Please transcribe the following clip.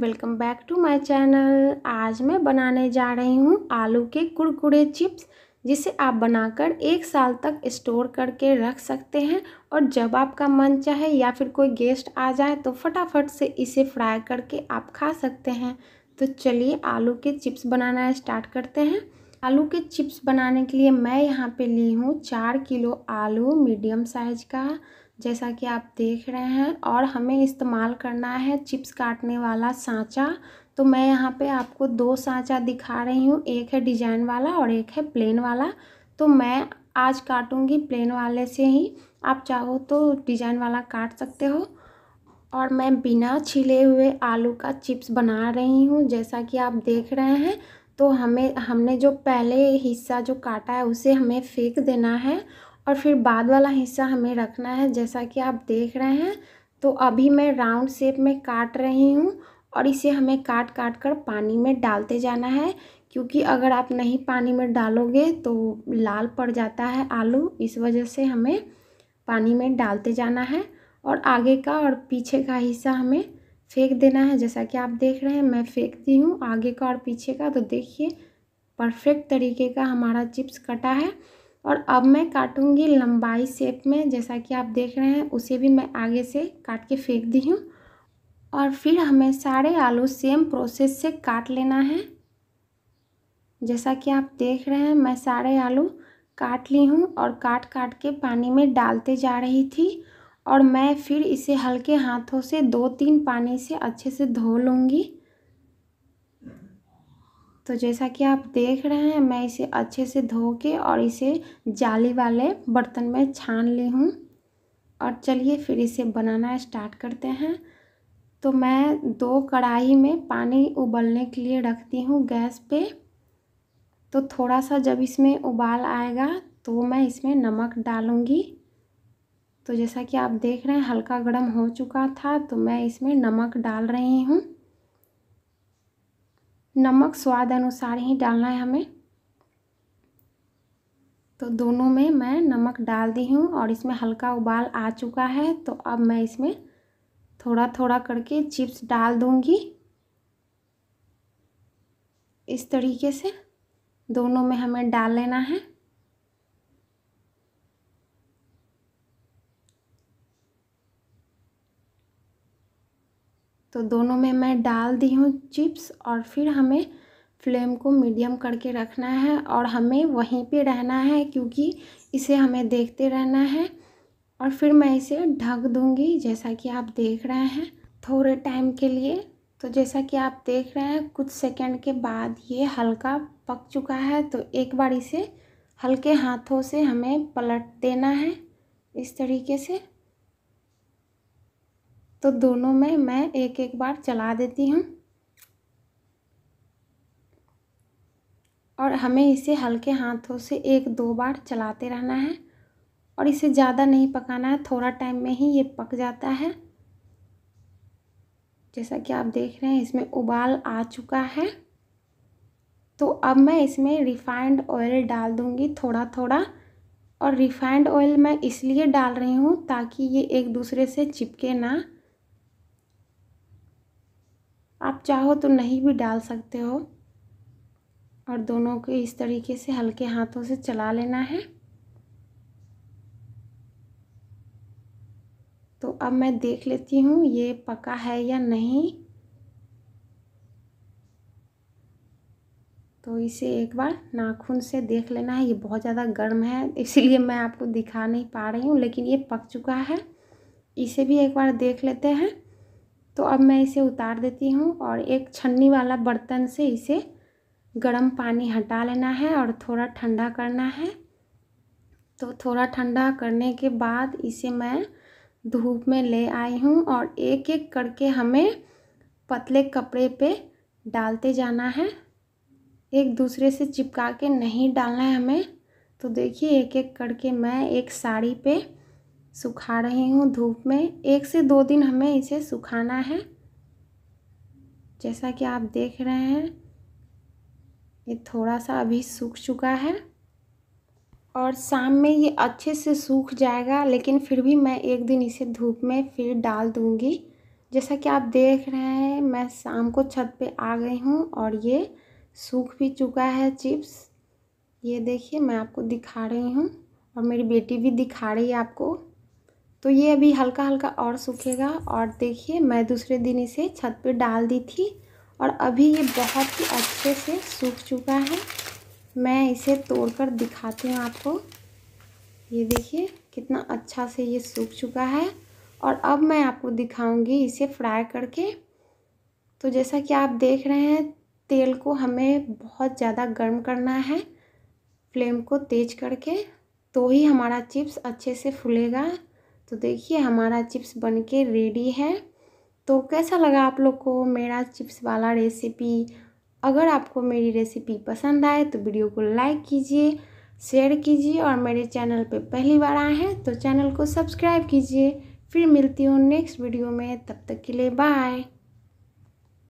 welcome back to my channel आज मैं बनाने जा रही हूँ आलू के कुरकुरे चिप्स जिसे आप बनाकर एक साल तक स्टोर करके रख सकते हैं और जब आपका मन चाहे या फिर कोई गेस्ट आ जाए तो फटाफट से इसे फ्राई करके आप खा सकते हैं तो चलिए आलू के चिप्स बनाना स्टार्ट करते हैं आलू के चिप्स बनाने के लिए मैं यहाँ पर ली हूँ चार किलो आलू मीडियम साइज का जैसा कि आप देख रहे हैं और हमें इस्तेमाल करना है चिप्स काटने वाला साँचा तो मैं यहाँ पे आपको दो साँचा दिखा रही हूँ एक है डिजाइन वाला और एक है प्लेन वाला तो मैं आज काटूँगी प्लेन वाले से ही आप चाहो तो डिजाइन वाला काट सकते हो और मैं बिना छिले हुए आलू का चिप्स बना रही हूँ जैसा कि आप देख रहे हैं तो हमें हमने जो पहले हिस्सा जो काटा है उसे हमें फेंक देना है और फिर बाद वाला हिस्सा हमें रखना है जैसा कि आप देख रहे हैं तो अभी मैं राउंड शेप में काट रही हूँ और इसे हमें काट काट कर पानी में डालते जाना है क्योंकि अगर आप नहीं पानी में डालोगे तो लाल पड़ जाता है आलू इस वजह से हमें पानी में डालते जाना है और आगे का और पीछे का हिस्सा हमें फेंक देना है जैसा कि आप देख रहे हैं मैं फेंकती हूँ आगे का और पीछे का तो देखिए परफेक्ट तरीके का हमारा चिप्स कटा है और अब मैं काटूंगी लंबाई शेप में जैसा कि आप देख रहे हैं उसे भी मैं आगे से काट के फेंक दी हूँ और फिर हमें सारे आलू सेम प्रोसेस से काट लेना है जैसा कि आप देख रहे हैं मैं सारे आलू काट ली हूँ और काट काट के पानी में डालते जा रही थी और मैं फिर इसे हल्के हाथों से दो तीन पानी से अच्छे से धो लूँगी तो जैसा कि आप देख रहे हैं मैं इसे अच्छे से धो के और इसे जाली वाले बर्तन में छान ली हूँ और चलिए फिर इसे बनाना स्टार्ट करते हैं तो मैं दो कढ़ाई में पानी उबलने के लिए रखती हूँ गैस पे तो थोड़ा सा जब इसमें उबाल आएगा तो मैं इसमें नमक डालूँगी तो जैसा कि आप देख रहे हैं हल्का गर्म हो चुका था तो मैं इसमें नमक डाल रही हूँ नमक स्वाद अनुसार ही डालना है हमें तो दोनों में मैं नमक डाल दी हूँ और इसमें हल्का उबाल आ चुका है तो अब मैं इसमें थोड़ा थोड़ा करके चिप्स डाल दूँगी इस तरीके से दोनों में हमें डाल लेना है तो दोनों में मैं डाल दी हूँ चिप्स और फिर हमें फ्लेम को मीडियम करके रखना है और हमें वहीं पे रहना है क्योंकि इसे हमें देखते रहना है और फिर मैं इसे ढक दूँगी जैसा कि आप देख रहे हैं थोड़े टाइम के लिए तो जैसा कि आप देख रहे हैं कुछ सेकंड के बाद ये हल्का पक चुका है तो एक बार इसे हल्के हाथों से हमें पलट देना है इस तरीके से तो दोनों में मैं एक एक बार चला देती हूँ और हमें इसे हल्के हाथों से एक दो बार चलाते रहना है और इसे ज़्यादा नहीं पकाना है थोड़ा टाइम में ही ये पक जाता है जैसा कि आप देख रहे हैं इसमें उबाल आ चुका है तो अब मैं इसमें रिफाइंड ऑयल डाल दूँगी थोड़ा थोड़ा और रिफाइंड ऑयल मैं इसलिए डाल रही हूँ ताकि ये एक दूसरे से चिपके ना आप चाहो तो नहीं भी डाल सकते हो और दोनों को इस तरीके से हल्के हाथों से चला लेना है तो अब मैं देख लेती हूँ ये पका है या नहीं तो इसे एक बार नाखून से देख लेना है ये बहुत ज़्यादा गर्म है इसीलिए मैं आपको दिखा नहीं पा रही हूँ लेकिन ये पक चुका है इसे भी एक बार देख लेते हैं तो अब मैं इसे उतार देती हूँ और एक छन्नी वाला बर्तन से इसे गर्म पानी हटा लेना है और थोड़ा ठंडा करना है तो थोड़ा ठंडा करने के बाद इसे मैं धूप में ले आई हूँ और एक एक करके हमें पतले कपड़े पे डालते जाना है एक दूसरे से चिपका के नहीं डालना है हमें तो देखिए एक एक करके मैं एक साड़ी पे सुखा रही हूँ धूप में एक से दो दिन हमें इसे सुखाना है जैसा कि आप देख रहे हैं ये थोड़ा सा अभी सूख चुका है और शाम में ये अच्छे से सूख जाएगा लेकिन फिर भी मैं एक दिन इसे धूप में फिर डाल दूँगी जैसा कि आप देख रहे हैं मैं शाम को छत पे आ गई हूँ और ये सूख भी चुका है चिप्स ये देखिए मैं आपको दिखा रही हूँ और मेरी बेटी भी दिखा रही है आपको तो ये अभी हल्का हल्का और सूखेगा और देखिए मैं दूसरे दिन इसे छत पे डाल दी थी और अभी ये बहुत ही अच्छे से सूख चुका है मैं इसे तोड़कर दिखाती हूँ आपको ये देखिए कितना अच्छा से ये सूख चुका है और अब मैं आपको दिखाऊंगी इसे फ्राई करके तो जैसा कि आप देख रहे हैं तेल को हमें बहुत ज़्यादा गर्म करना है फ्लेम को तेज करके तो ही हमारा चिप्स अच्छे से फूलेगा तो देखिए हमारा चिप्स बनके रेडी है तो कैसा लगा आप लोग को मेरा चिप्स वाला रेसिपी अगर आपको मेरी रेसिपी पसंद आए तो वीडियो को लाइक कीजिए शेयर कीजिए और मेरे चैनल पे पहली बार आए हैं तो चैनल को सब्सक्राइब कीजिए फिर मिलती हूँ नेक्स्ट वीडियो में तब तक के लिए बाय